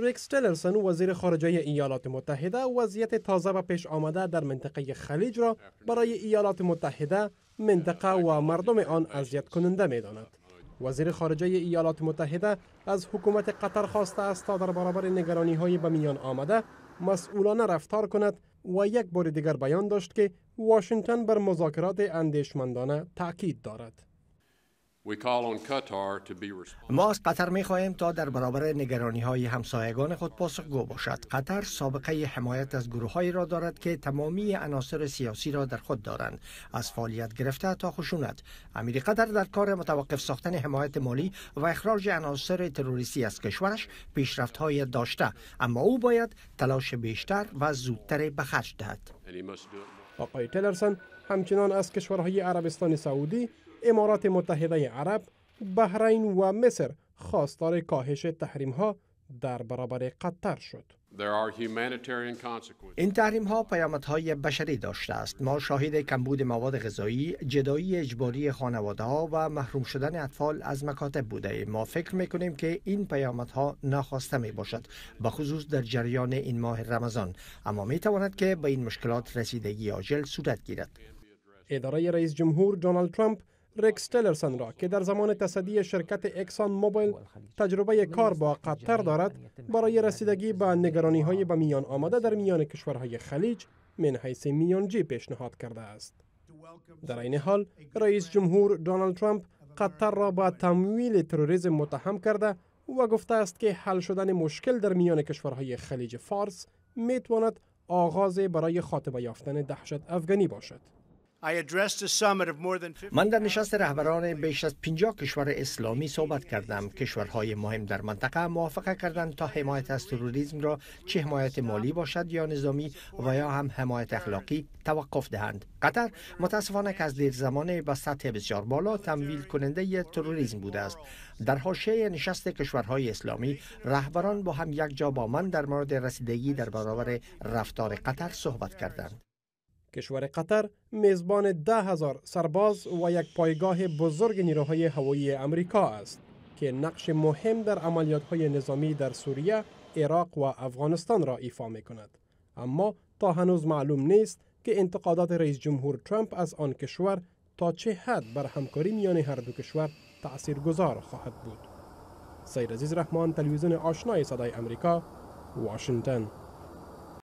ریکس تلرسن وزیر خارجه ایالات متحده وضعیت تازه و پیش آمده در منطقه خلیج را برای ایالات متحده منطقه و مردم آن اذیت کننده می داند. وزیر خارجه ایالات متحده از حکومت قطر خواسته است تا در برابر نگرانی های به میان آمده مسئولانه رفتار کند و یک بار دیگر بیان داشت که واشنگتن بر مذاکرات اندیشمندانه تاکید دارد. ما از قطر می خواهیم تا در برابر نگرانی های همسایگان خود پاسخگو باشد. قطر سابقه حمایت از گروههایی را دارد که تمامی عناصر سیاسی را در خود دارند، از فعالیت گرفته تا خشونت. امیر قطر در کار متوقف ساختن حمایت مالی و اخراج عناصر تروریستی از کشورش پیشرفت های داشته، اما او باید تلاش بیشتر و زودتر به خرج دهد. آقای تلرسن همچنان از کشورهای عربستان سعودی امارات متحده عرب، بحرین و مصر خواستار کاهش تحریم ها در برابر قطر شد. این تحریم ها های بشری داشته است. ما شاهد کمبود مواد غذایی، جدایی اجباری خانواده ها و محروم شدن اطفال از مکاتب بوده ایم. ما فکر میکنیم که این ها ناخواسته می باشد، به خصوص در جریان این ماه رمضان، اما می تواند که به این مشکلات رسیدگی عاجل صورت گیرد. اداره رئیس جمهور دونالد ترامپ ریکس تلرسن را که در زمان تصدی شرکت اکسان موبایل تجربه کار با قطر دارد برای رسیدگی به نگرانی های به میان آمده در میان کشورهای خلیج من حیث میانجی پیشنهاد کرده است در این حال رئیس جمهور دونالد ترامپ قطر را با تمویل تروریسم متهم کرده و گفته است که حل شدن مشکل در میان کشورهای خلیج فارس میتواند آغاز برای خاتمه یافتن دهشت افغانی باشد من در نشست رهبران بیش از 50 کشور اسلامی صحبت کردم کشورهای مهم در منطقه موافقه کردند تا حمایت از تروریسم را چه حمایت مالی باشد یا نظامی و یا هم حمایت اخلاقی توقف دهند قطر متاسفانه که از دیر زمانه به سطح بسیار بالا تمویل کننده تروریسم بوده است در حاشیه نشست کشورهای اسلامی رهبران با هم یک جا با من در مورد رسیدگی در برابر رفتار قطر صحبت کردند کشور قطر میزبان ده هزار سرباز و یک پایگاه بزرگ نیروهای هوایی امریکا است که نقش مهم در های نظامی در سوریه، عراق و افغانستان را ایفا می کند. اما تا هنوز معلوم نیست که انتقادات رئیس جمهور ترامپ از آن کشور تا چه حد بر همکاری میان هر دو کشور تأثیر گذار خواهد بود. سیر عزیز رحمان تلویزیون آشنای صدای امریکا، واشنگتن.